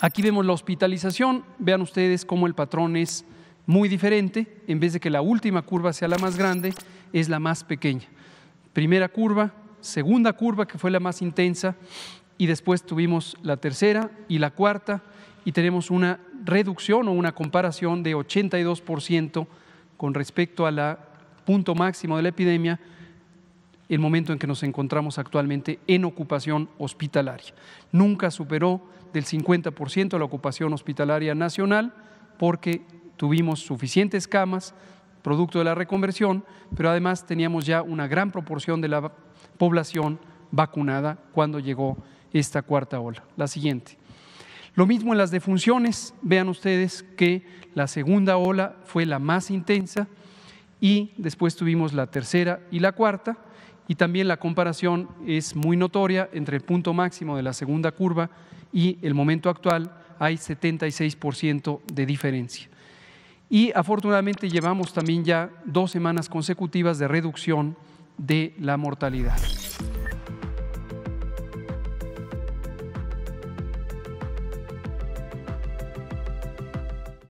Aquí vemos la hospitalización, vean ustedes cómo el patrón es muy diferente, en vez de que la última curva sea la más grande, es la más pequeña. Primera curva, segunda curva que fue la más intensa y después tuvimos la tercera y la cuarta y tenemos una reducción o una comparación de 82% con respecto al punto máximo de la epidemia el momento en que nos encontramos actualmente en ocupación hospitalaria. Nunca superó del 50% la ocupación hospitalaria nacional porque tuvimos suficientes camas, producto de la reconversión, pero además teníamos ya una gran proporción de la población vacunada cuando llegó esta cuarta ola, la siguiente. Lo mismo en las defunciones, vean ustedes que la segunda ola fue la más intensa y después tuvimos la tercera y la cuarta y también la comparación es muy notoria entre el punto máximo de la segunda curva y el momento actual, hay 76% de diferencia. Y afortunadamente llevamos también ya dos semanas consecutivas de reducción de la mortalidad.